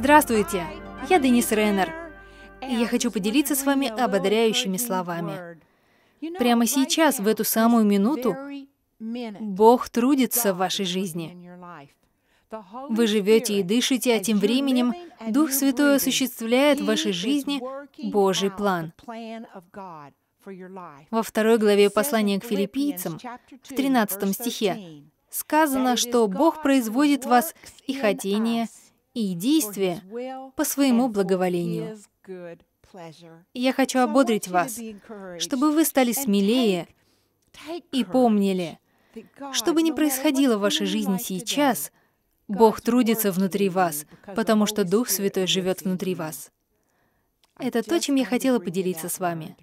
Здравствуйте, я Денис Реннер, и я хочу поделиться с вами ободряющими словами. Прямо сейчас, в эту самую минуту, Бог трудится в вашей жизни. Вы живете и дышите, а тем временем Дух Святой осуществляет в вашей жизни Божий план. Во второй главе послания к филиппийцам, в 13 стихе, сказано, что Бог производит вас и хотение, и действия по своему благоволению. Я хочу ободрить вас, чтобы вы стали смелее и помнили, что бы ни происходило в вашей жизни сейчас, Бог трудится внутри вас, потому что Дух Святой живет внутри вас. Это то, чем я хотела поделиться с вами.